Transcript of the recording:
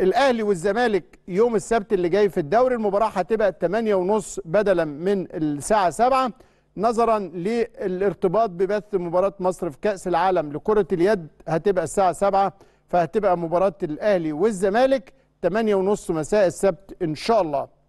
الاهلي والزمالك يوم السبت اللي جاي في الدوري المباراه هتبقى 8:30 بدلا من الساعه 7 نظرا للارتباط ببث مباراه مصر في كاس العالم لكره اليد هتبقى الساعه 7 فهتبقى مباراه الاهلي والزمالك 8:30 مساء السبت ان شاء الله